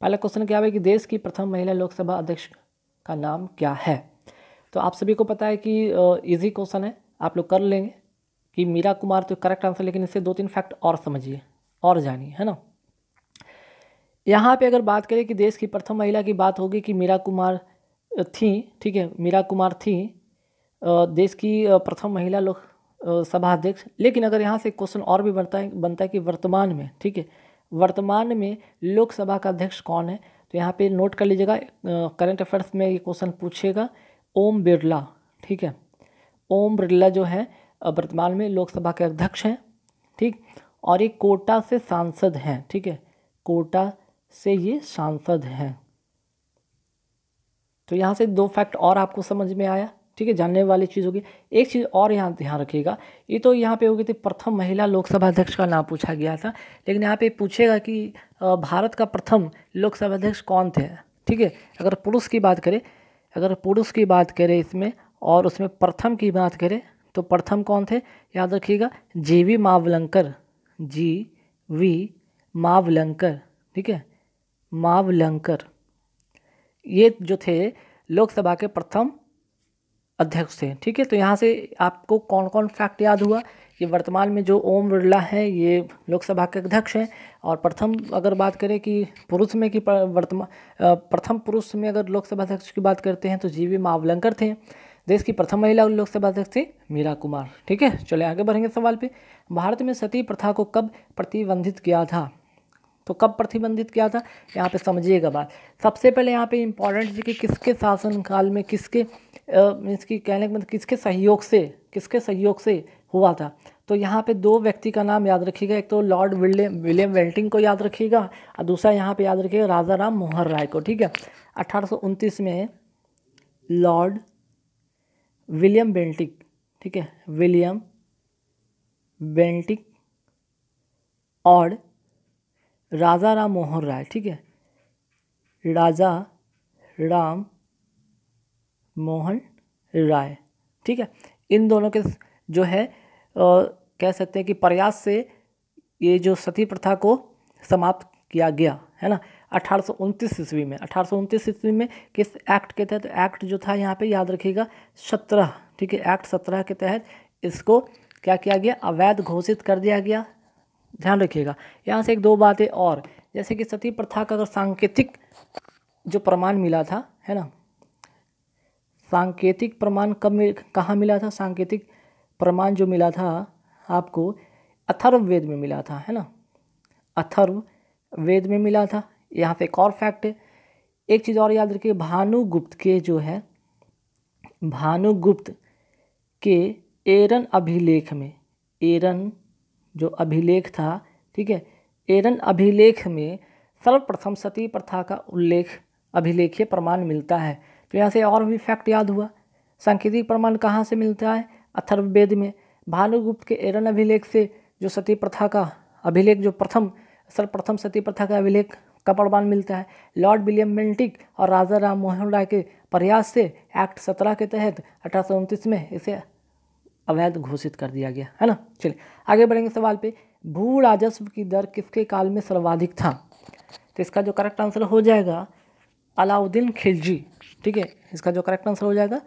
पहला क्वेश्चन क्या है कि देश की प्रथम महिला लोकसभा अध्यक्ष का नाम क्या है तो आप सभी को पता है कि इजी क्वेश्चन है आप लोग कर लेंगे कि मीरा कुमार तो करेक्ट आंसर लेकिन इससे दो तीन फैक्ट और समझिए और जानिए है ना यहाँ पे अगर बात करें कि देश की प्रथम महिला की बात होगी कि मीरा कुमार थी ठीक है मीरा कुमार थी देश की प्रथम महिला लोक सभा अध्यक्ष लेकिन अगर यहाँ से क्वेश्चन और भी बनता है बनता है कि वर्तमान में ठीक है वर्तमान में लोकसभा का अध्यक्ष कौन है तो यहाँ पे नोट कर लीजिएगा करंट अफेयर्स में ये क्वेश्चन पूछेगा ओम बिरला ठीक है ओम बिरला जो है वर्तमान में लोकसभा के अध्यक्ष हैं ठीक और ये कोटा से सांसद हैं ठीक है कोटा से ये सांसद हैं तो यहाँ से दो फैक्ट और आपको समझ में आया ठीक है जानने वाली चीज़ होगी एक चीज़ और यहाँ ध्यान रखिएगा ये तो यहाँ पे हो गई थी प्रथम महिला लोकसभा अध्यक्ष का नाम पूछा गया था लेकिन यहाँ पे पूछेगा कि भारत का प्रथम लोकसभा अध्यक्ष कौन थे ठीक है अगर पुरुष की बात करें अगर पुरुष की बात करें इसमें और उसमें प्रथम की बात करें तो प्रथम कौन थे याद रखिएगा G V Mavalankar G V Mavalankar ठीक है मावलंकर ये जो थे लोकसभा के प्रथम अध्यक्ष थे ठीक है तो यहाँ से आपको कौन कौन फैक्ट याद हुआ कि वर्तमान में जो ओम बिरला हैं ये लोकसभा के अध्यक्ष हैं और प्रथम अगर बात करें कि पुरुष में कि वर्तमान प्रथम पुरुष में अगर लोकसभा अध्यक्ष की बात करते हैं तो जी वी मावलंकर थे देश की प्रथम महिला लोकसभा अध्यक्ष थी मीरा कुमार ठीक है चले आगे बढ़ेंगे सवाल पे भारत में सती प्रथा को कब प्रतिबंधित किया था तो कब प्रतिबंधित किया था यहाँ पे समझिएगा बात सबसे पहले यहाँ पे इम्पोर्टेंट है कि किसके शासनकाल में किसके मीन्स की कहने का मतलब किसके सहयोग से किसके सहयोग से हुआ था तो यहाँ पे दो व्यक्ति का नाम याद रखिएगा एक तो लॉर्ड विलियम विलियम वेल्टिंग को याद रखिएगा और दूसरा यहाँ पे याद रखिएगा राजा राम मोहन राय को ठीक है अठारह में लॉर्ड विलियम बेल्टिक ठीक है विलियम बेल्टिक और राजा राम मोहन राय ठीक है राजा राम मोहन राय ठीक है इन दोनों के जो है आ, कह सकते हैं कि प्रयास से ये जो सती प्रथा को समाप्त किया गया है ना अठारह ईस्वी में अठारह ईस्वी में किस एक्ट के तहत तो एक्ट जो था यहाँ पे याद रखिएगा सत्रह ठीक है एक्ट सत्रह के तहत इसको क्या किया गया अवैध घोषित कर दिया गया ध्यान रखिएगा यहाँ से एक दो बातें और जैसे कि सती प्रथा का अगर सांकेतिक जो प्रमाण मिला था है ना सांकेतिक प्रमाण कब मिल कहाँ मिला था सांकेतिक प्रमाण जो मिला था आपको अथर्व वेद में मिला था है ना अथर्व वेद में मिला था यहाँ पे एक और फैक्ट है एक चीज़ और याद रखिए भानुगुप्त के जो है भानुगुप्त के एरन अभिलेख में एरन जो अभिलेख था ठीक है एरन अभिलेख में सर्वप्रथम सती प्रथा का उल्लेख अभिलेखीय प्रमाण मिलता है तो यहाँ से और भी फैक्ट याद हुआ सांकेतिक प्रमाण कहाँ से मिलता है अथर्ववेद में भानुगुप्त के एरन अभिलेख से जो सती प्रथा का अभिलेख जो प्रथम सर्वप्रथम सती प्रथा का अभिलेख का प्रमाण मिलता है लॉर्ड विलियम मिल्टिक और राजा राम मोहन राय के प्रयास से एक्ट सत्रह के तहत अठारह में इसे अवैध घोषित कर दिया गया है ना चलिए आगे बढ़ेंगे सवाल पे भू राजस्व की दर किसके काल में सर्वाधिक था तो इसका जो करेक्ट आंसर हो जाएगा अलाउद्दीन खिलजी ठीक है इसका जो करेक्ट आंसर हो जाएगा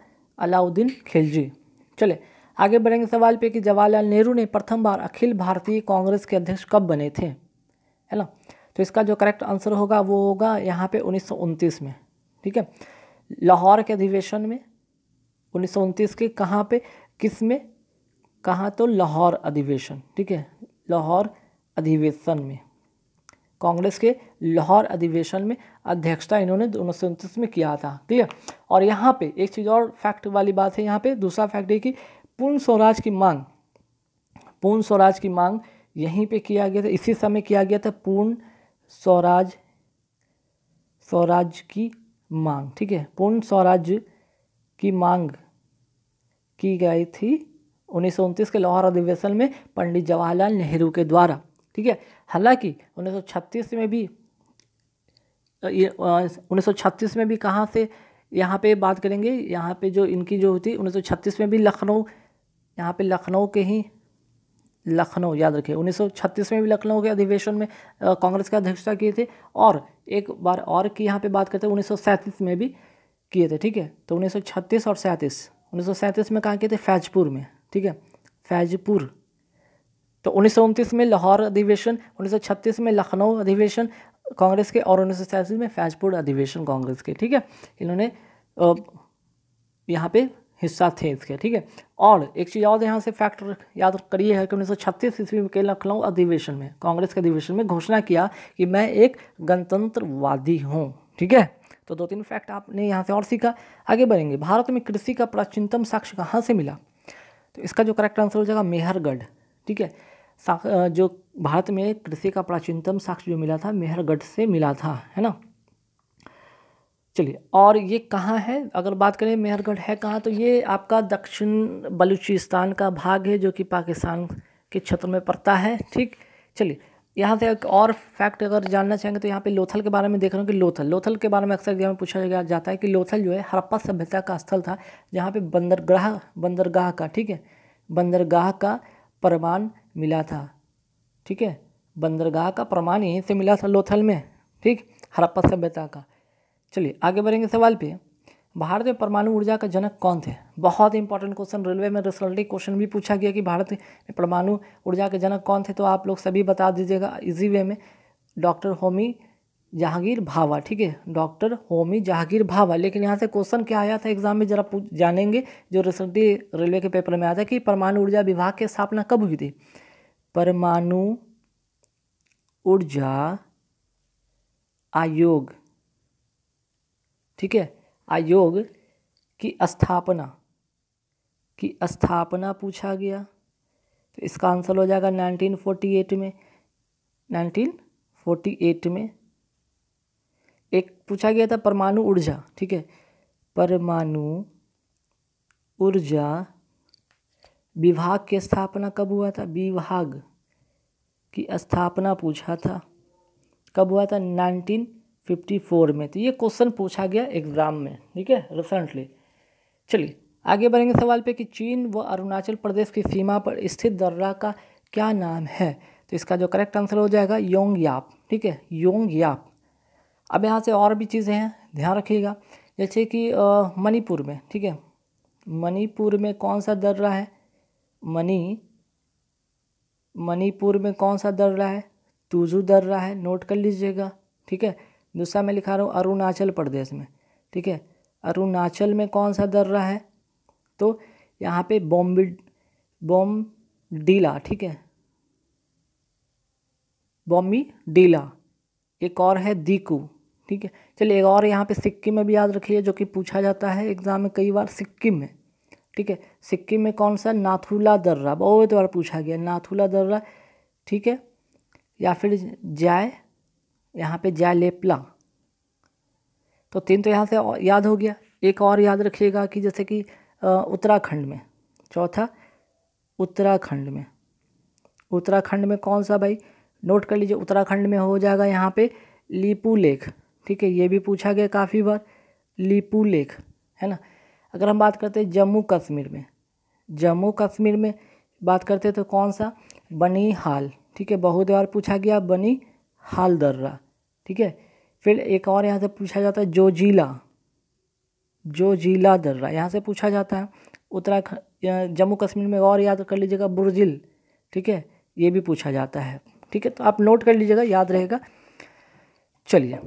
अलाउद्दीन खिलजी चले आगे बढ़ेंगे सवाल पे कि जवाहरलाल नेहरू ने प्रथम बार अखिल भारतीय कांग्रेस के अध्यक्ष कब बने थे है ना तो इसका जो करेक्ट आंसर होगा वो होगा यहाँ पे उन्नीस में ठीक है लाहौर के अधिवेशन में उन्नीस के कहाँ पे किस में कहाँ तो लाहौर अधिवेशन ठीक है लाहौर अधिवेशन में कांग्रेस के लाहौर अधिवेशन में अध्यक्षता इन्होंने उन्नीस सौ में किया था ठीक है और यहाँ पे एक चीज़ और फैक्ट वाली बात है यहाँ पे दूसरा फैक्ट ये कि पूर्ण स्वराज की मांग पूर्ण स्वराज की मांग यहीं पे किया गया था इसी समय किया गया था पूर्ण स्वराज स्वराज की मांग ठीक है पूर्ण स्वराज की मांग की गई थी उन्नीस के लाहौर अधिवेशन में पंडित जवाहरलाल नेहरू के द्वारा ठीक है हालांकि 1936 में भी उन्नीस में भी कहाँ से यहाँ पे बात करेंगे यहाँ पे जो इनकी जो होती 1936 में भी लखनऊ यहाँ पे लखनऊ के ही लखनऊ याद रखिए 1936 में भी लखनऊ के अधिवेशन में कांग्रेस की अध्यक्षता किए थे और एक बार और की यहाँ पे बात करते हैं उन्नीस में भी किए थे ठीक है तो 1936 और सैंतीस उन्नीस में कहाँ किए थे फैजपुर में ठीक है फैजपुर तो उन्नीस में लाहौर अधिवेशन उन्नीस में लखनऊ अधिवेशन कांग्रेस के और उन्नीस में फैजपुर अधिवेशन कांग्रेस के ठीक है इन्होंने यहाँ पे हिस्सा थे इसके ठीक है और एक चीज़ और यहाँ से फैक्टर याद करिए है कि उन्नीस सौ ईस्वी के लखनऊ अधिवेशन में कांग्रेस के अधिवेशन में घोषणा किया कि मैं एक गणतंत्रवादी हूँ ठीक है तो दो तीन फैक्ट आपने यहाँ से और सीखा आगे बढ़ेंगे भारत में कृषि का प्राचीनतम साक्ष्य कहाँ से मिला तो इसका जो करेक्ट आंसर हो जाएगा मेहरगढ़ ठीक है जो भारत में कृषि का प्राचीनतम साक्ष्य जो मिला था मेहरगढ़ से मिला था है ना चलिए और ये कहाँ है अगर बात करें मेहरगढ़ है कहाँ तो ये आपका दक्षिण बलूचिस्तान का भाग है जो कि पाकिस्तान के क्षेत्र में पड़ता है ठीक चलिए यहाँ से एक और फैक्ट अगर जानना चाहेंगे तो यहाँ पे लोथल के बारे में देख रहे हो कि लोथल लोथल के बारे में अक्सर एग्जाम में पूछा जाता है कि लोथल जो है हरप्पा सभ्यता का स्थल था जहाँ पे बंदरगाह बंदरगाह का ठीक है बंदरगाह का प्रमाण मिला था ठीक है बंदरगाह का प्रमाण यहीं से मिला था लोथल में ठीक हरप्पा सभ्यता का चलिए आगे बढ़ेंगे सवाल पर भारत में परमाणु ऊर्जा का जनक कौन थे बहुत इंपॉर्टेंट क्वेश्चन रेलवे में रिसल्टिंग क्वेश्चन भी पूछा गया कि भारत में परमाणु ऊर्जा के जनक कौन थे तो आप लोग सभी बता दीजिएगा इजी वे में डॉक्टर होमी जहांगीर भावा ठीक है डॉक्टर होमी जहांगीर भावा लेकिन यहाँ से क्वेश्चन क्या आया था एग्जाम में जरा जानेंगे जो रिसल्टी रेलवे के पेपर में आया था कि परमाणु ऊर्जा विभाग की स्थापना कब हुई थी परमाणु ऊर्जा आयोग ठीक है आयोग की स्थापना की स्थापना पूछा गया तो इसका आंसर हो जाएगा 1948 में 1948 में एक पूछा गया था परमाणु ऊर्जा ठीक है परमाणु ऊर्जा विभाग की स्थापना कब हुआ था विभाग की स्थापना पूछा था कब हुआ था नाइनटीन फिफ्टी फोर में तो ये क्वेश्चन पूछा गया एग्ज़ाम में ठीक है रिसेंटली चलिए आगे बढ़ेंगे सवाल पे कि चीन व अरुणाचल प्रदेश की सीमा पर स्थित दर्रा का क्या नाम है तो इसका जो करेक्ट आंसर हो जाएगा योंग याप ठीक है योंग याप अब यहाँ से और भी चीज़ें हैं ध्यान रखिएगा जैसे कि मणिपुर में ठीक है मणिपुर में कौन सा दर्रा है मनी मणिपुर में कौन सा दर्रा है तुजू दर्रा है नोट कर लीजिएगा ठीक है दूसरा मैं लिखा रहा हूँ अरुणाचल प्रदेश में ठीक है अरुणाचल में कौन सा दर्रा है तो यहाँ पे बॉम्बे बॉम डीला ठीक है बॉम्बी डीला एक और है दीकू ठीक है चलिए एक और यहाँ पे सिक्किम में भी याद रखिए जो कि पूछा जाता है एग्ज़ाम में कई बार सिक्किम में ठीक है सिक्किम में कौन सा नाथुला दर्रा बहुत बार पूछा गया नाथुला दर्रा ठीक है या फिर जाय यहाँ पे लेपला तो तीन तो यहाँ से याद हो गया एक और याद रखिएगा कि जैसे कि उत्तराखंड में चौथा उत्तराखंड में उत्तराखंड में कौन सा भाई नोट कर लीजिए उत्तराखंड में हो जाएगा यहाँ पे लीपू लेख ठीक है ये भी पूछा गया काफ़ी बार लीपू लेख है ना अगर हम बात करते हैं जम्मू कश्मीर में जम्मू कश्मीर में बात करते तो कौन सा बनी हाल ठीक है बहुत बार पूछा गया बनी हाल दर्रा ठीक है फिर एक और यहाँ से पूछा जाता है जो जिला जो जिला दर्रा यहाँ से पूछा जाता है उत्तराखंड जम्मू कश्मीर में और याद कर लीजिएगा बुरजिल ठीक है ये भी पूछा जाता है ठीक है तो आप नोट कर लीजिएगा याद रहेगा चलिए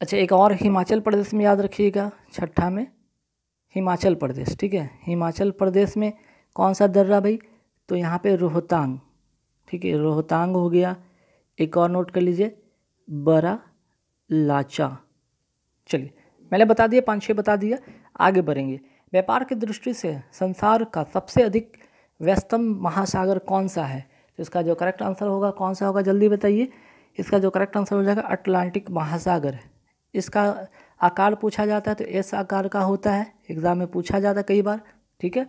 अच्छा एक और हिमाचल प्रदेश में याद रखिएगा छठा में हिमाचल प्रदेश ठीक है हिमाचल प्रदेश में कौन सा दर्रा भाई तो यहाँ पे रोहतांग ठीक है रोहतांग हो गया एक और नोट कर लीजिए बरा लाचा चलिए मैंने बता दिया पाँच छः बता दिया आगे बढ़ेंगे व्यापार की दृष्टि से संसार का सबसे अधिक व्यस्तम महासागर कौन सा है तो इसका जो करेक्ट आंसर होगा कौन सा होगा जल्दी बताइए इसका जो करेक्ट आंसर हो जाएगा अटलांटिक महासागर इसका आकार पूछा जाता है तो एस आकार का होता है एग्ज़ाम में पूछा जाता है कई बार ठीक है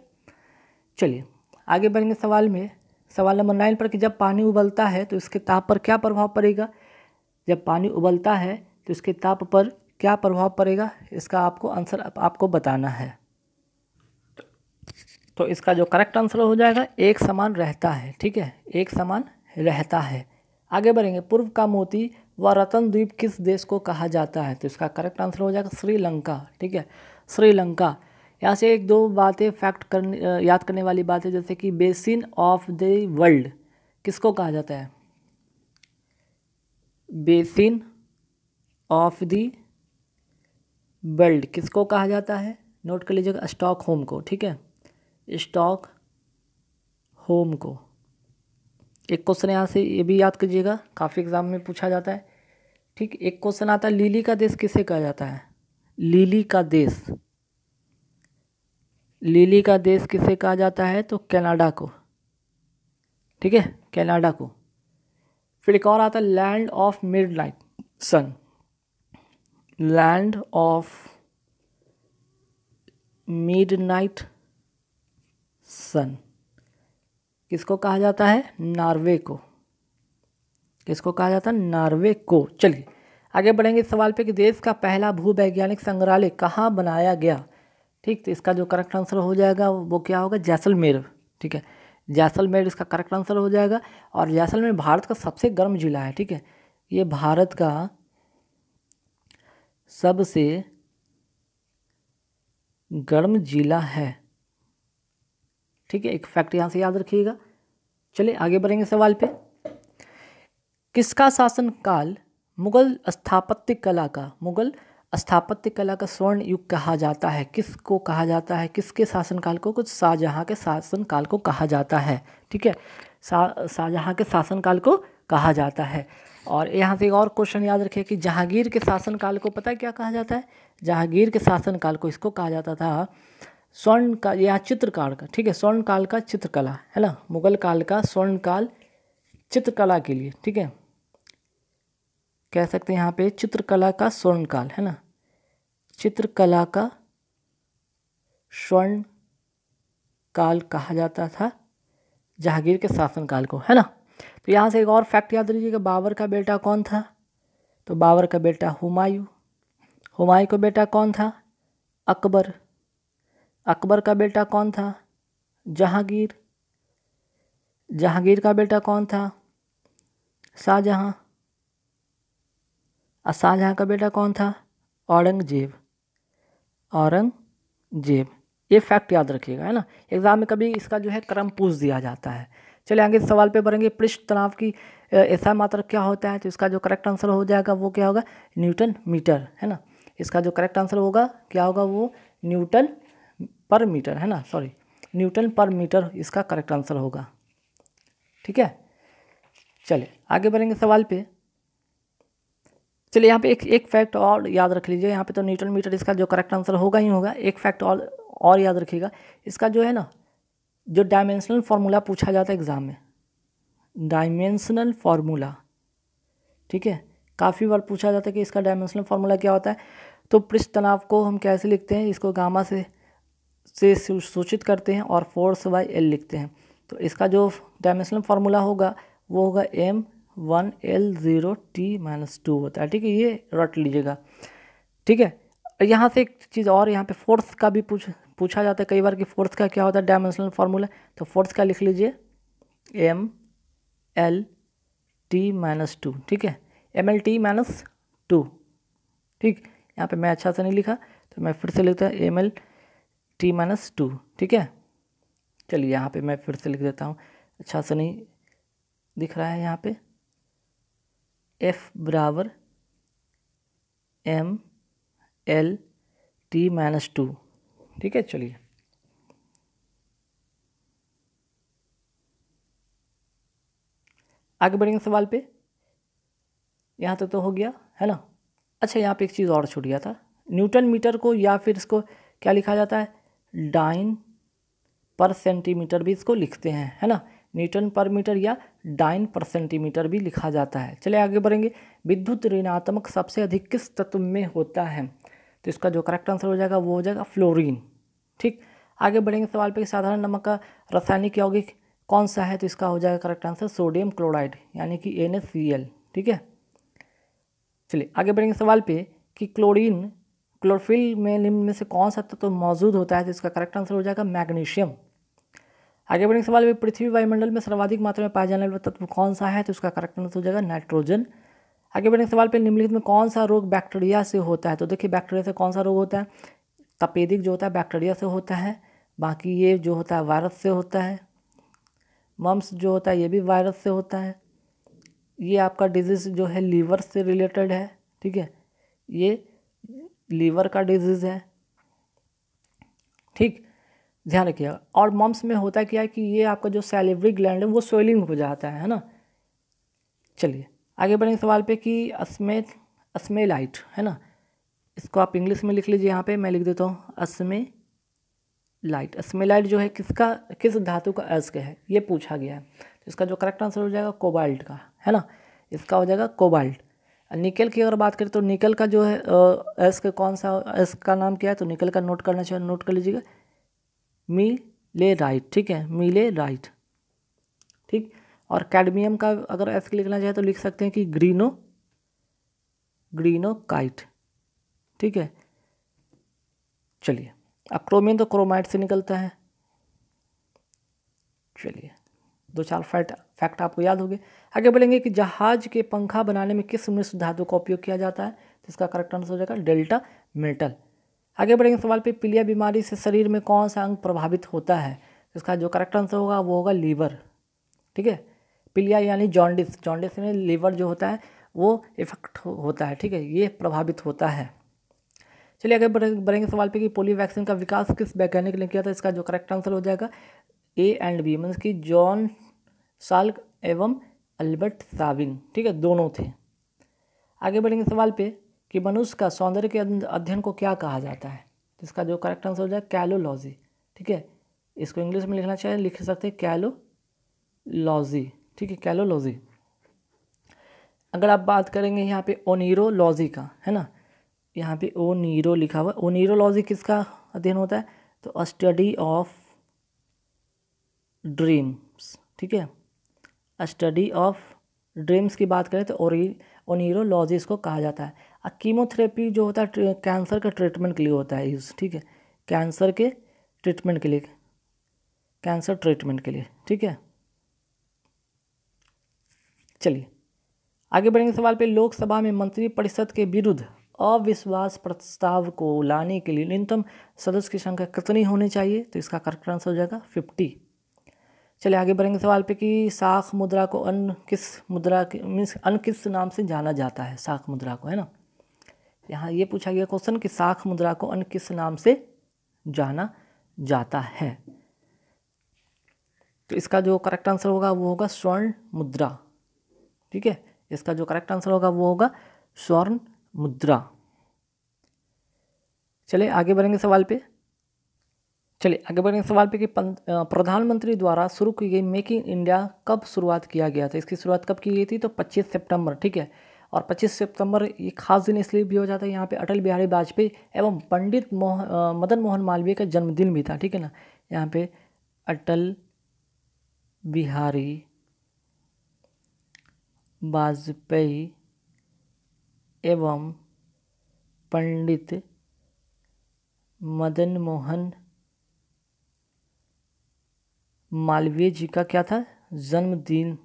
चलिए आगे बढ़ेंगे सवाल में सवाल नंबर नाइन पर कि जब पानी उबलता है तो इसके ताप पर क्या प्रभाव पड़ेगा जब पानी उबलता है तो इसके ताप पर क्या प्रभाव पड़ेगा इसका आपको आंसर आप, आपको बताना है तो इसका जो करेक्ट आंसर हो जाएगा एक समान रहता है ठीक है एक समान रहता है आगे बढ़ेंगे पूर्व का मोती व रतन द्वीप किस देश को कहा जाता है तो इसका करेक्ट आंसर हो जाएगा श्रीलंका ठीक है श्रीलंका यहाँ से एक दो बातें फैक्ट करने याद करने वाली बात है जैसे कि बेसिन ऑफ द वर्ल्ड किसको कहा जाता है बेसिन ऑफ दी वर्ल्ड किसको कहा जाता है नोट कर लीजिएगा स्टॉक होम को ठीक है स्टॉक होम को एक क्वेश्चन यहाँ से ये भी याद कीजिएगा काफ़ी एग्जाम में पूछा जाता है ठीक एक क्वेश्चन आता है लीली का देश किसे कहा जाता है लीली का देश लीली का देश किसे कहा जाता है तो कनाडा को ठीक है कनाडा को फिर एक और आता है land of midnight sun land of midnight sun किसको कहा जाता है नॉर्वे को किसको कहा जाता है नॉर्वे को चलिए आगे बढ़ेंगे इस सवाल पे कि देश का पहला भूवैज्ञानिक संग्रहालय कहाँ बनाया गया ठीक तो इसका जो करेक्ट आंसर हो जाएगा वो क्या होगा जैसलमेर ठीक है जैसलमेर इसका करेक्ट आंसर हो जाएगा और जैसलमेर भारत का सबसे गर्म जिला है ठीक है ये भारत का सबसे गर्म जिला है ठीक है एक फैक्ट यहाँ से याद रखिएगा चलिए आगे बढ़ेंगे सवाल पे किसका शासनकाल मुगल स्थापत्य कला का मुगल स्थापत्य कला का स्वर्ण युग कहा जाता है किसको कहा जाता है किसके शासनकाल को कुछ शाहजहाँ के शासनकाल को कहा जाता है ठीक है शाहजहाँ के शासनकाल को कहा जाता है और यहाँ से एक और क्वेश्चन याद रखिए कि जहांगीर के शासनकाल को पता है क्या कहा जाता है जहांगीर के शासनकाल को इसको कहा जाता था स्वर्ण का या चित्रकाल का ठीक है स्वर्ण काल का चित्रकला है ना मुगल काल का स्वर्ण काल चित्रकला के लिए ठीक है कह सकते हैं यहाँ पे चित्रकला का स्वर्णकाल है ना चित्रकला का स्वर्ण काल कहा जाता था जहांगीर के शासनकाल को है ना तो यहाँ से एक और फैक्ट याद कि बाबर का बेटा कौन था तो बाबर का बेटा हुमायूं हुमायूं का बेटा कौन था अकबर अकबर का बेटा कौन था जहांगीर जहांगीर का बेटा कौन था शाहजहाँ शाहजहाँ का बेटा कौन था औरंगजेब औरंगजेब ये फैक्ट याद रखिएगा है ना एग्ज़ाम में कभी इसका जो है क्रम पूछ दिया जाता है चलिए आगे सवाल पे बढ़ेंगे पृष्ठ तनाव की ऐसा मात्र क्या होता है तो इसका जो करेक्ट आंसर हो जाएगा वो क्या होगा न्यूटन मीटर है ना इसका जो करेक्ट आंसर होगा क्या होगा वो न्यूटन पर मीटर है ना सॉरी न्यूटन पर मीटर इसका करेक्ट आंसर होगा ठीक है चलिए आगे बढ़ेंगे सवाल पे चलिए यहाँ पे एक एक फैक्ट और याद रख लीजिए यहाँ पे तो न्यूटन मीटर इसका जो करेक्ट आंसर होगा ही होगा एक फैक्ट और और याद रखिएगा इसका जो है ना जो डायमेंशनल फार्मूला पूछा जाता है एग्ज़ाम में डायमेंशनल फार्मूला ठीक है काफ़ी बार पूछा जाता है कि इसका डायमेंशनल फार्मूला क्या होता है तो पृष्ठ तनाव को हम कैसे लिखते हैं इसको गामा से से सूचित करते हैं और फोर्स बाई एल लिखते हैं तो इसका जो डायमेंशनल फार्मूला होगा वो होगा M one L zero T minus two होता है ठीक है ये रट लीजिएगा ठीक है यहाँ से एक चीज़ और यहाँ पे फोर्थ का भी पूछ पूछा जाता है कई बार कि फोर्थ का क्या होता है डायमेंशनल फार्मूला तो फोर्थ का लिख लीजिए M L T minus two ठीक है M L T minus two ठीक यहाँ पे मैं अच्छा से नहीं लिखा तो मैं फिर से लिखता हूँ M L T minus two ठीक है चलिए यहाँ पे मैं फिर से लिख देता हूँ अच्छा से नहीं दिख रहा है यहाँ पे एफ बराबर M L T minus two ठीक है चलिए आगे बढ़ेंगे सवाल पे यहाँ तक तो, तो हो गया है ना अच्छा यहाँ पे एक चीज़ और छूट गया था न्यूटन मीटर को या फिर इसको क्या लिखा जाता है डाइन पर सेंटीमीटर भी इसको लिखते हैं है ना न्यूटन पर मीटर या डाइन पर सेंटीमीटर भी लिखा जाता है चले आगे बढ़ेंगे विद्युत ऋणात्मक सबसे अधिक किस तत्व में होता है तो इसका जो करेक्ट आंसर हो जाएगा वो हो जाएगा फ्लोरीन ठीक आगे बढ़ेंगे सवाल पर साधारण नमक का रासायनिक यौगिक कौन सा है तो इसका हो जाएगा करेक्ट आंसर सोडियम क्लोराइड यानी कि एन ठीक है चलिए आगे बढ़ेंगे सवाल पे कि क्लोरीन क्लोरफिल में निम्न में से कौन सा तत्व तो मौजूद होता है तो इसका करेक्ट आंसर हो जाएगा मैग्नीशियम आगे बढ़ेंगे सवाल पृथ्वी वायुमंडल में सर्वाधिक मात्रा में पाया जाने वाला तत्व कौन सा है तो उसका करेक्ट आंसर हो जाएगा नाइट्रोजन आगे बढ़ेंगे सवाल पर निम्नलिखित में कौन सा रोग बैक्टीरिया से होता है तो देखिए बैक्टीरिया से कौन सा रोग होता है तपेदिक जो होता है बैक्टीरिया से होता है बाकी ये जो होता है वायरस से होता है मम्स जो होता है ये भी वायरस से होता है ये आपका डिजीज़ जो है लीवर से रिलेटेड है ठीक है ये लीवर का डिजीज़ है ठीक ध्यान रखिएगा और मम्स में होता क्या है कि ये आपका जो सैलिवरी ग्लैंड है वो स्वेलिंग हो जाता है ना चलिए आगे बढ़ेंगे सवाल पे कि अस्मे लाइट है ना इसको आप इंग्लिश में लिख लीजिए यहाँ पे मैं लिख देता हूँ अस्मे लाइट लाइट जो है किसका किस धातु का अर्ज है ये पूछा गया है तो इसका जो करेक्ट आंसर हो जाएगा कोबाल्ट का है ना इसका हो जाएगा कोबाल्ट निकल की अगर बात करें तो निकल का जो है एस का कौन सा एस का नाम क्या है तो निकल का नोट करना चाहिए नोट कर लीजिएगा मी ले राइट ठीक है मिले राइट ठीक और कैडमियम का अगर ऐसे लिखना चाहे तो लिख सकते हैं कि ग्रीनो ग्रीनो काइट ठीक है चलिए अब क्रोमिन तो क्रोमाइट से निकलता है चलिए दो चार फैक्ट फैक्ट आपको याद हो आगे बोलेंगे कि जहाज के पंखा बनाने में किस मिश्र धातु का उपयोग किया जाता है तो इसका करेक्ट आंसर हो जाएगा डेल्टा मेटल आगे बढ़ेंगे सवाल पे पीलिया बीमारी से शरीर में कौन सा अंग प्रभावित होता है इसका जो करेक्ट आंसर होगा वो होगा लीवर ठीक है पीलिया यानी जॉन्डिस जॉन्डिस में लीवर जो होता है वो इफेक्ट होता है ठीक है ये प्रभावित होता है चलिए आगे बढ़ेंगे सवाल पे कि पोलियो वैक्सीन का विकास किस वैज्ञानिक ने किया था इसका जो करेक्ट आंसर हो जाएगा ए एंड बी मीन्स कि जॉन साल्क एवं अल्बर्ट साविन ठीक है दोनों थे आगे बढ़ेंगे सवाल पे कि मनुष्य का सौंदर्य के अध्ययन को क्या कहा जाता है इसका जो करेक्ट आंसर हो जाए कैलोलॉजी ठीक है इसको इंग्लिश में लिखना चाहिए लिख सकते हैं कैलोलॉजी ठीक है कैलोलॉजी अगर आप बात करेंगे यहाँ पे ओनीरोलॉजी का है ना यहाँ पे ओनीरो लिखा हुआ ओनीरोलॉजी किसका अध्ययन होता है तो स्टडी ऑफ ड्रीम्स ठीक है स्टडी ऑफ ड्रीम्स की बात करें तो ओनीरोलॉजी इसको कहा जाता है कीमोथेरेपी जो होता है कैंसर का ट्रीटमेंट के लिए होता है यूज़ ठीक है कैंसर के ट्रीटमेंट के लिए कैंसर ट्रीटमेंट के लिए ठीक है चलिए आगे बढ़ेंगे सवाल पे लोकसभा में मंत्री परिषद के विरुद्ध अविश्वास प्रस्ताव को लाने के लिए न्यूनतम सदस्य की संख्या कितनी होनी चाहिए तो इसका करेक्ट आंसर हो जाएगा फिफ्टी चलिए आगे बढ़ेंगे सवाल पे कि साख मुद्रा को अन किस मुद्रा के मीन्स अन किस नाम से जाना जाता है साख मुद्रा को है ना यहाँ ये पूछा गया क्वेश्चन कि साख मुद्रा को अन्य किस नाम से जाना जाता है तो इसका जो करेक्ट आंसर होगा वो होगा स्वर्ण मुद्रा ठीक है इसका जो करेक्ट आंसर होगा वो होगा स्वर्ण मुद्रा चले आगे बढ़ेंगे सवाल पे चलिए आगे बढ़ेंगे सवाल पे कि प्रधानमंत्री द्वारा शुरू की गई मेक इन इंडिया कब शुरुआत किया गया था इसकी शुरुआत कब की गई थी तो 25 सितंबर ठीक है और 25 सितंबर ये खास दिन इसलिए भी हो जाता है यहाँ पे अटल बिहारी वाजपेयी एवं पंडित मोह मदन मोहन मालवीय का जन्मदिन भी था ठीक है ना यहाँ पे अटल बिहारी वाजपेयी एवं पंडित मदन मोहन मालवीय जी का क्या था जन्मदिन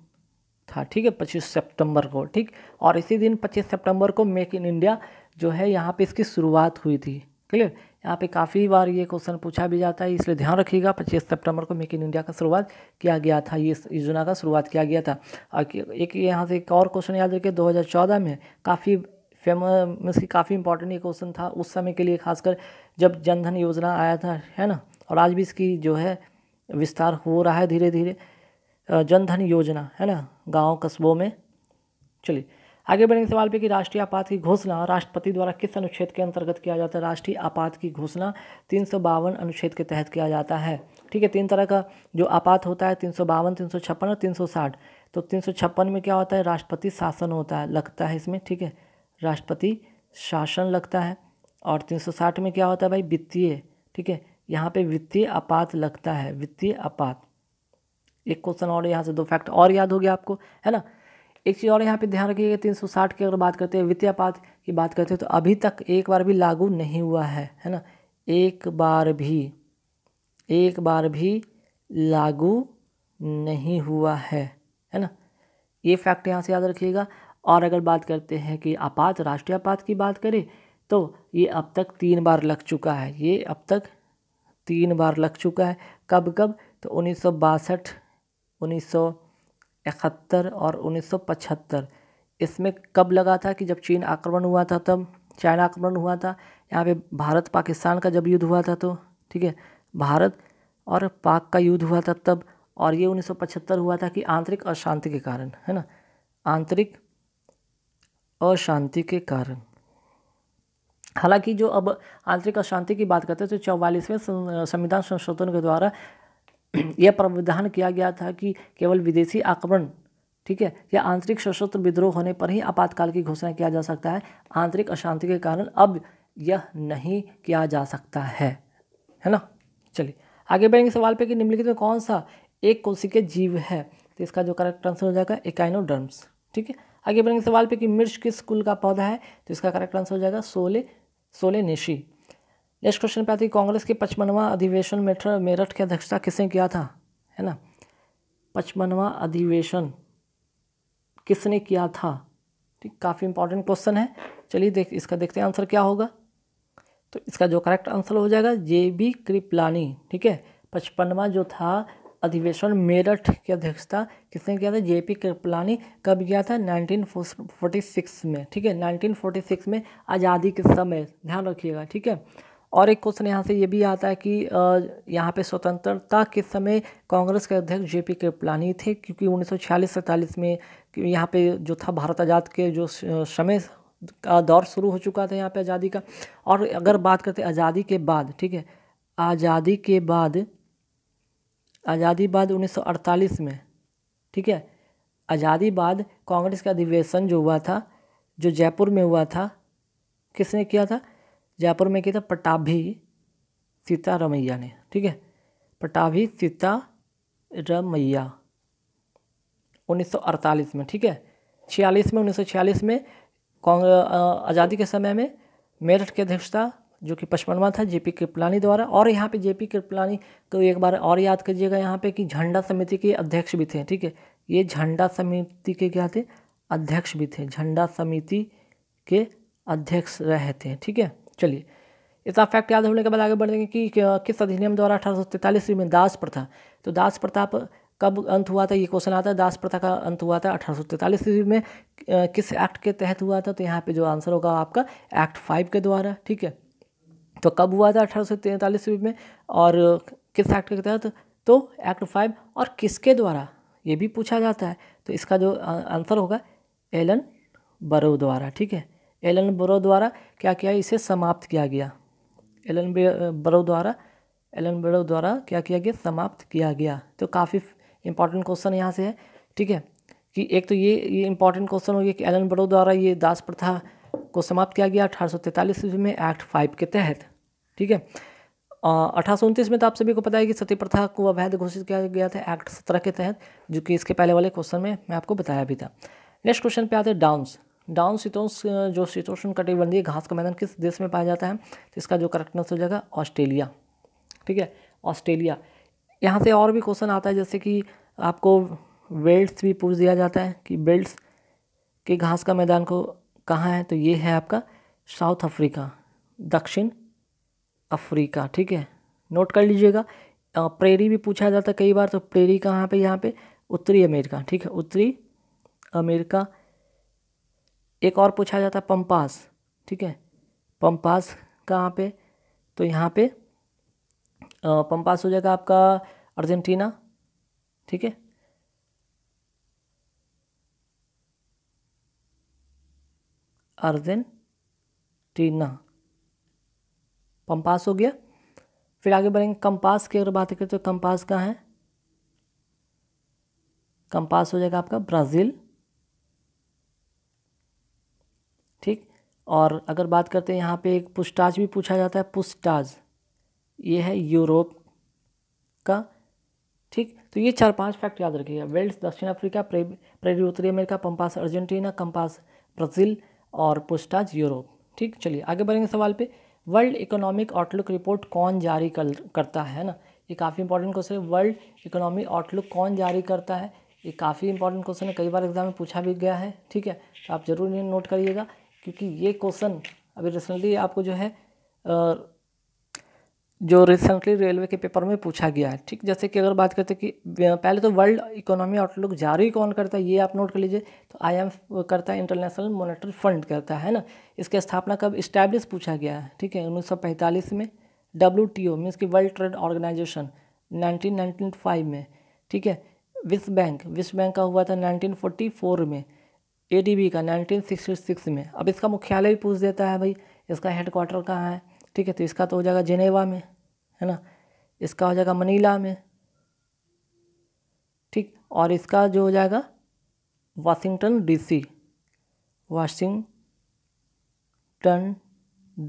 था ठीक है पच्चीस सेप्टेम्बर को ठीक और इसी दिन पच्चीस सेप्टेम्बर को मेक इन इंडिया जो है यहाँ पर इसकी शुरुआत हुई थी क्लियर यहाँ पे काफ़ी बार ये क्वेश्चन पूछा भी जाता है इसलिए ध्यान रखिएगा पच्चीस सितंबर को मेक इन इंडिया का शुरुआत किया गया था ये योजना का शुरुआत किया गया था और एक यहाँ से एक और क्वेश्चन याद रखिए 2014 में काफ़ी फेमस मीन्स की काफ़ी इंपॉर्टेंट ये क्वेश्चन था उस समय के लिए खासकर जब जनधन योजना आया था है ना और आज भी इसकी जो है विस्तार हो रहा है धीरे धीरे जनधन योजना है ना गांव कस्बों में चलिए आगे बढ़ेंगे सवाल पे कि राष्ट्रीय आपात की घोषणा राष्ट्रपति द्वारा किस अनुच्छेद के अंतर्गत किया जाता है राष्ट्रीय आपात की घोषणा तीन अनुच्छेद के तहत किया जाता है ठीक है तीन तरह का जो आपात होता है तीन सौ बावन तीन सौ छप्पन और तीन सौ साठ तो तीन सौ छप्पन में क्या होता है राष्ट्रपति शासन होता है लगता है इसमें ठीक है राष्ट्रपति शासन लगता है और तीन सौ साठ में क्या होता है भाई वित्तीय ठीक है यहाँ पे वित्तीय आपात लगता है वित्तीय आपात एक क्वेश्चन और यहाँ से दो फैक्ट और याद हो गया आपको है ना एक चीज़ और यहाँ पे ध्यान रखिएगा तीन सौ साठ की अगर बात करते हैं वित्तीयापात की बात करते हैं तो अभी तक एक बार भी लागू नहीं हुआ है है ना एक बार भी एक बार भी लागू नहीं हुआ है है ना ये फैक्ट यहाँ से याद रखिएगा और अगर बात करते हैं कि आपात राष्ट्रीय आपात की बात करें तो ये अब तक तीन बार लग चुका है ये अब तक तीन बार लग चुका है कब कब तो उन्नीस 1971 और 1975 इसमें कब लगा था कि जब चीन आक्रमण हुआ था तब चाइना आक्रमण हुआ था यहाँ पे भारत पाकिस्तान का जब युद्ध हुआ था तो ठीक है भारत और पाक का युद्ध हुआ था तब और ये 1975 हुआ था कि आंतरिक अशांति के कारण है ना आंतरिक अशांति के कारण हालांकि जो अब आंतरिक अशांति की बात करते हैं तो चौवालीसवें संविधान संशोधन के द्वारा यह प्रावधान किया गया था कि केवल विदेशी आक्रमण ठीक है या आंतरिक सशस्त्र विद्रोह होने पर ही आपातकाल की घोषणा किया जा सकता है आंतरिक अशांति के कारण अब यह नहीं किया जा सकता है है ना चलिए आगे बढ़ेंगे सवाल पे कि निम्नलिखित में कौन सा एक कोशिकीय जीव है तो इसका जो करेक्ट आंसर हो जाएगा एकाइनोडर्म्स ठीक है आगे बढ़ेंगे सवाल पे कि मिर्च किस कुल का पौधा है तो इसका करेक्ट आंसर हो जाएगा सोले सोलेनेशी नेक्स्ट क्वेश्चन पे आती है कांग्रेस के पचपनवा अधिवेशन में मेरठ की अध्यक्षता किसने किया था है ना पचपनवा अधिवेशन किसने किया था ठीक काफ़ी इंपॉर्टेंट क्वेश्चन है चलिए देख इसका देखते हैं आंसर क्या होगा तो इसका जो करेक्ट आंसर हो जाएगा जे बी कृपलानी ठीक है पचपनवा जो था अधिवेशन मेरठ की अध्यक्षता किसने किया था जे पी कृपलानी कब किया था 1946 में ठीक है 1946 में आज़ादी के समय ध्यान रखिएगा ठीक है और एक क्वेश्चन यहाँ से ये भी आता है कि यहाँ पे स्वतंत्रता के समय कांग्रेस के अध्यक्ष जे पी कृपलानी थे क्योंकि उन्नीस सौ छियालीस सैंतालीस में यहाँ पे जो था भारत आज़ाद के जो समय का दौर शुरू हो चुका था यहाँ पे आज़ादी का और अगर बात करते आज़ादी के बाद ठीक है आज़ादी के बाद आज़ादी बाद उन्नीस में ठीक है आज़ादी बाद कांग्रेस का अधिवेशन जो हुआ था जो जयपुर में हुआ था किसने किया था जयपुर में किया था पटाभी सीता रमैया ने ठीक है पटाभी सीता रमैया 1948 में ठीक है छियालीस में 1946 में कांग्रेस आज़ादी के समय में मेरठ की अध्यक्षता जो कि पचपनवा था जेपी कृपलानी द्वारा और यहाँ पे जेपी कृपलानी को एक बार और याद कीजिएगा यहाँ पे कि झंडा समिति के अध्यक्ष भी थे ठीक है ये झंडा समिति के क्या थे अध्यक्ष भी थे झंडा समिति के अध्यक्ष रहे थे ठीक है चलिए इतना फैक्ट याद होने के बाद आगे बढ़ेंगे कि किस अधिनियम द्वारा अठारह सौ में दास प्रथा तो दास प्रथा कब अंत हुआ था ये क्वेश्चन आता है दास प्रथा का अंत हुआ था अठारह ईस्वी में किस एक्ट के तहत हुआ था तो यहाँ पे जो आंसर होगा आपका एक्ट फाइव के द्वारा ठीक है तो कब हुआ था अठारह ईस्वी में और किस एक्ट के तहत तो एक्ट फाइव और किसके द्वारा ये भी पूछा जाता है तो इसका जो आंसर होगा एलन बरो द्वारा ठीक है एलन बरो द्वारा क्या किया इसे समाप्त किया गया एलन बरो द्वारा एलन बरो द्वारा क्या किया गया समाप्त किया गया तो काफ़ी इंपॉर्टेंट क्वेश्चन यहाँ से है ठीक है कि एक तो ये ये इंपॉर्टेंट क्वेश्चन हो गया कि एलन बरो द्वारा ये दास प्रथा को समाप्त किया गया अठारह ईस्वी में एक्ट फाइव के तहत ठीक है अठारह में तो आप सभी को पता है कि सती प्रथा को अवैध घोषित किया गया था एक्ट सत्रह के तहत जो कि इसके पहले वाले क्वेश्चन में मैं आपको बताया भी था नेक्स्ट क्वेश्चन पे आते हैं डाउंस डाउन शीतोष uh, जो सीटोशन कटिबंधीय घास का मैदान किस देश में पाया जाता है तो इसका जो करेक्ट आंसर हो जाएगा ऑस्ट्रेलिया ठीक है ऑस्ट्रेलिया यहाँ से और भी क्वेश्चन आता है जैसे कि आपको बेल्ट्स भी पूछ दिया जाता है कि बेल्ट्स के घास का मैदान को कहाँ है तो ये है आपका साउथ अफ्रीका दक्षिण अफ्रीका ठीक है नोट कर लीजिएगा प्रेरी भी पूछा जाता है कई बार तो प्रेरी कहाँ पे यहाँ पे उत्तरी अमेरिका ठीक है उत्तरी अमेरिका एक और पूछा जाता है पम्पास ठीक है पम्पास कहाँ पे तो यहाँ पे पम्पास हो जाएगा आपका अर्जेंटीना ठीक है अर्जेंटीना पम्पास हो गया फिर आगे बढ़ेंगे कंपास की अगर बात करें तो कंपास कहाँ है कंपास हो जाएगा आपका ब्राज़ील और अगर बात करते हैं यहाँ पे एक पुस्टाज भी पूछा जाता है पुस्टाज ये है यूरोप का ठीक तो ये चार पांच फैक्ट याद रखिएगा वेल्ड्स दक्षिण अफ्रीका प्रेरी उत्तरी America pampas Argentina campos Brazil और पुस्टाज यूरोप ठीक चलिए आगे बढ़ेंगे सवाल पे वर्ल्ड इकोनॉमिक आउटलुक रिपोर्ट कौन जारी कर, करता है ना ये काफ़ी इंपॉर्टेंट क्वेश्चन है वर्ल्ड इकोनॉमिक आउटलुक कौन जारी करता है ये काफ़ी इंपॉर्टेंट क्वेश्चन है कई बार एग्जाम में पूछा भी गया है ठीक है तो आप जरूर इन्हें नोट करिएगा क्योंकि ये क्वेश्चन अभी रिसेंटली आपको जो है जो रिसेंटली रेलवे के पेपर में पूछा गया है ठीक जैसे कि अगर बात करते कि पहले तो वर्ल्ड इकोनॉमी आउटलुक जारी कौन करता है ये आप नोट कर लीजिए तो आई एम करता है इंटरनेशनल मॉनेटरी फंड करता है ना इसकी स्थापना कब इस्टेब्लिश पूछा गया है ठीक है उन्नीस में डब्ल्यू टी ओ मीन्स की वर्ल्ड ट्रेड ऑर्गेनाइजेशन नाइनटीन में ठीक है विश्व बैंक विश्व बैंक का हुआ था नाइनटीन में ए का 1966 में अब इसका मुख्यालय भी पूछ देता है भाई इसका क्वार्टर कहाँ है ठीक है तो इसका तो हो जाएगा जेनेवा में है ना इसका हो जाएगा मनीला में ठीक और इसका जो हो जाएगा Washington DC Washington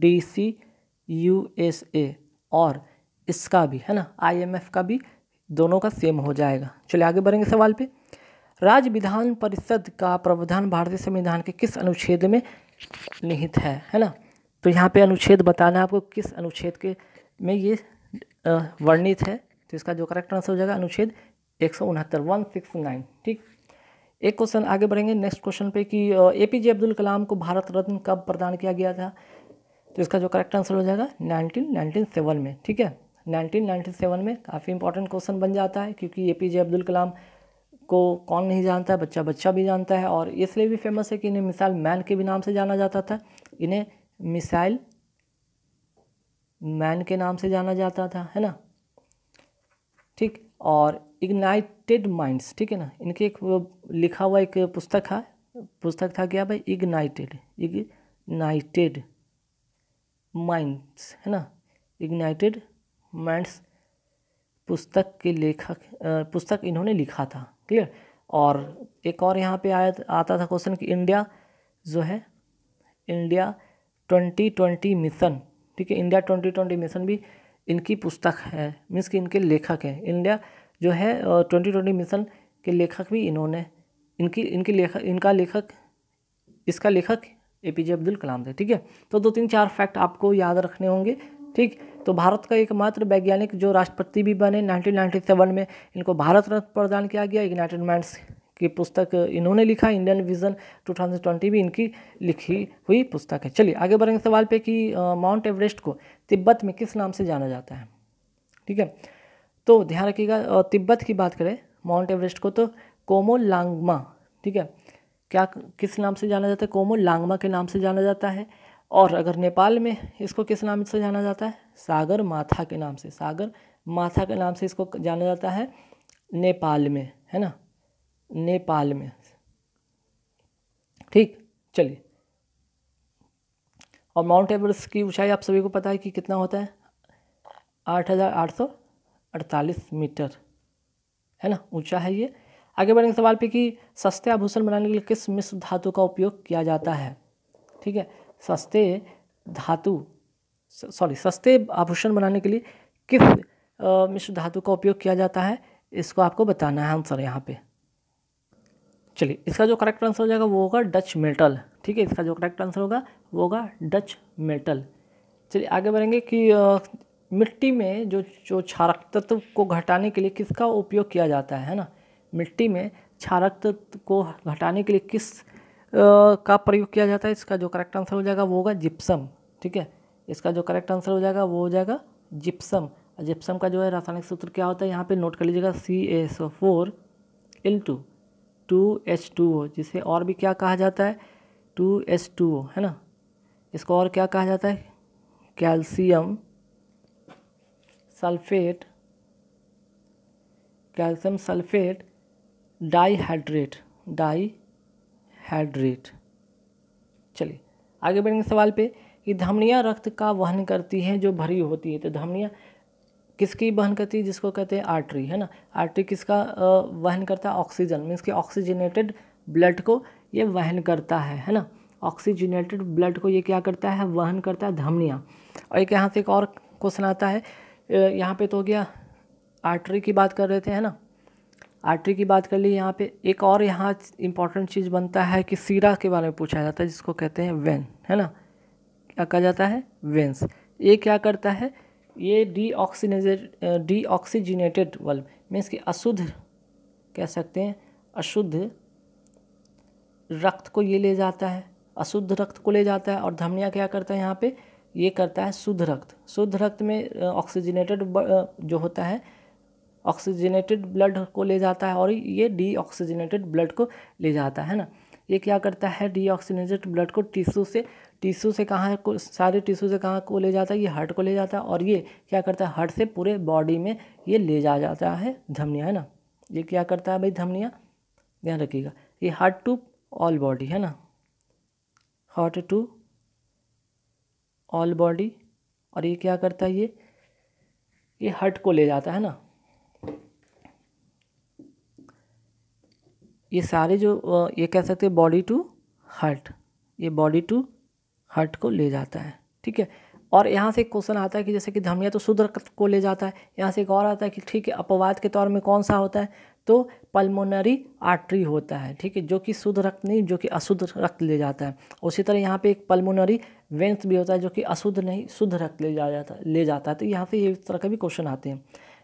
DC USA और इसका भी है ना आईएमएफ का भी दोनों का सेम हो जाएगा चलिए आगे बढ़ेंगे सवाल पे राज्य विधान परिषद का प्रावधान भारतीय संविधान के किस अनुच्छेद में निहित है है ना तो यहाँ पे अनुच्छेद बताना है आपको किस अनुच्छेद के में ये वर्णित है तो इसका जो करेक्ट आंसर हो जाएगा अनुच्छेद एक सौ उनहत्तर वन सिक्स नाइन ठीक एक क्वेश्चन आगे बढ़ेंगे नेक्स्ट क्वेश्चन पे कि ए पी जे अब्दुल कलाम को भारत रत्न कब प्रदान किया गया था तो इसका जो करेक्ट आंसर हो जाएगा नाइनटीन नाइनटीन सेवन में ठीक है नाइनटीन नाइनटी सेवन में काफ़ी इंपॉर्टेंट क्वेश्चन बन जाता है क्योंकि ए पी जे अब्दुल कलाम को कौन नहीं जानता है बच्चा बच्चा भी जानता है और इसलिए भी फेमस है कि इन्हें मिसाइल मैन के भी नाम से जाना जाता था इन्हें मिसाइल मैन के नाम से जाना जाता था है ना ठीक और इग्नाइटेड माइंड्स ठीक है ना इनके एक लिखा हुआ एक पुस्तक है पुस्तक था क्या भाई इग्नाइटेड इग्नाइटेड माइंड्स है ना इग्नाइटेड माइंड्स पुस्तक के लेखक पुस्तक इन्होंने लिखा था क्लियर और एक और यहाँ पे आया आता था क्वेश्चन कि इंडिया जो है इंडिया ट्वेंटी ट्वेंटी मिशन ठीक है इंडिया ट्वेंटी ट्वेंटी मिशन भी इनकी पुस्तक है मीन्स कि इनके लेखक हैं इंडिया जो है ट्वेंटी ट्वेंटी मिशन के लेखक भी इन्होंने इनकी इनके लेखक इनका लेखक इसका लेखक ए पी जे अब्दुल कलाम थे ठीक है तो दो तीन चार फैक्ट आपको याद रखने होंगे ठीक तो भारत का एकमात्र वैज्ञानिक जो राष्ट्रपति भी बने 1997 में इनको भारत रत्न प्रदान किया गया यूनाइटेड माइंड्स की पुस्तक इन्होंने लिखा इंडियन विजन 2020 भी इनकी लिखी हुई पुस्तक है चलिए आगे बढ़ेंगे सवाल पे कि माउंट एवरेस्ट को तिब्बत में किस नाम से जाना जाता है ठीक है तो ध्यान रखिएगा तिब्बत की बात करें माउंट एवरेस्ट को तो कोमो लांगमा ठीक है क्या किस नाम से जाना जाता है कोमो लांगमा के नाम से जाना जाता है और अगर नेपाल में इसको किस नाम से जाना जाता है सागर माथा के नाम से सागर माथा के नाम से इसको जाना जाता है नेपाल में है ना नेपाल में ठीक चलिए और माउंट एवरेस्ट की ऊंचाई आप सभी को पता है कि कितना होता है आठ हज़ार आठ सौ अड़तालीस मीटर है ना ऊंचा है ये आगे बढ़ेंगे सवाल पे कि सस्ते आभूषण बनाने के लिए किस मिश्र धातु का उपयोग किया जाता है ठीक है सस्ते धातु सॉरी सस्ते आभूषण बनाने के लिए किस मिश्र धातु का उपयोग किया जाता है इसको आपको बताना है आंसर यहाँ पे चलिए इसका जो करेक्ट आंसर हो जाएगा वो होगा डच मेटल ठीक है इसका जो करेक्ट आंसर होगा वो होगा डच मेटल चलिए आगे बढ़ेंगे कि आ, मिट्टी में जो जो क्षारक तत्व को घटाने के लिए किसका उपयोग किया जाता है ना मिट्टी में क्षारक तत्व को घटाने के लिए किस का प्रयोग किया जाता है इसका जो करेक्ट आंसर हो जाएगा वो होगा जिप्सम ठीक है इसका जो करेक्ट आंसर हो जाएगा वो हो जाएगा जिप्सम जिप्सम का जो है रासायनिक सूत्र क्या होता है यहाँ पे नोट कर लीजिएगा C S O four into two H two O जिसे और भी क्या कहा जाता है टू एच टू ओ है ना इसको और क्या कहा जाता है calcium sulphate calcium sulphate dihydrate dihydrate चलिए आगे बढ़ेंगे सवाल पे कि धमनिया रक्त का वहन करती है जो भरी होती है तो धमनिया किसकी वहन करती है जिसको कहते हैं आर्टरी है ना आर्टरी किसका वहन करता है ऑक्सीजन मीन्स कि ऑक्सीजनेटेड ब्लड को ये वहन करता है है ना ऑक्सीजनेटेड ब्लड को ये क्या करता है वहन करता है धमनिया और एक यहाँ से एक और क्वेश्चन आता है यहाँ पे तो हो गया आर्टरी की बात कर रहे थे है ना आर्टरी की बात कर ली यहाँ पे एक और यहाँ इम्पॉर्टेंट चीज़ बनता है कि सीरा के बारे में पूछा जाता है जिसको कहते हैं वेन है ना क्या कहा जाता है वेंस ये क्या करता है ये डीऑक्सीनेटेड डीऑक्सीजिनेटेड बल्ब मीन्स कि अशुद्ध कह सकते हैं अशुद्ध रक्त को ये ले जाता है अशुद्ध रक्त को ले जाता है और धमनिया क्या करता है यहाँ पे ये करता है शुद्ध रक्त शुद्ध रक्त में ऑक्सीजनेटेड जो होता है ऑक्सीजनेटेड ब्लड को ले जाता है और ये डीऑक्सीजनेटेड ब्लड को ले जाता है ना ये क्या करता है डीऑक्सीजनेटेड ब्लड को टिश्यू से टिश्यू से कहाँ को सारे टिश्यू से कहाँ को ले जाता है ये हार्ट को ले जाता है और ये क्या करता है हार्ट से पूरे बॉडी में ये ले जा जाता है धमनिया है ना ये क्या करता है भाई धमनिया ध्यान रखिएगा ये हार्ट टू ऑल बॉडी है ना हार्ट टू ऑल बॉडी और ये क्या करता है ये ये हार्ट को ले जाता है ना ये सारे जो ये कह सकते हैं बॉडी टू हार्ट ये बॉडी टू हार्ट को ले जाता है ठीक है और यहाँ से एक क्वेश्चन आता है कि जैसे कि धमिया तो रक्त को ले जाता है यहाँ से एक और आता है कि ठीक है अपवाद के तौर में कौन सा होता है तो पल्मोनरी आर्टरी होता है ठीक है जो कि शुद्ध रक्त नहीं जो कि अशुद्ध रक्त ले जाता है उसी तरह यहाँ पे एक पल्मोनरी वेंस भी होता है जो कि अशुद्ध नहीं शुद्ध रक्त ले जा जाता ले जाता है तो यहाँ से ये इस तरह के भी क्वेश्चन आते हैं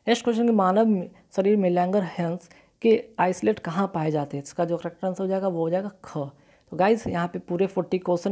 नेक्स्ट क्वेश्चन कि मानव शरीर में लैंगर हेंस कि आइसोलेट कहाँ पाए जाते हैं इसका जो करेक्ट आंसर हो जाएगा वो हो जाएगा ख तो गाइज यहाँ पे पूरे फोर्टी क्वेश्चन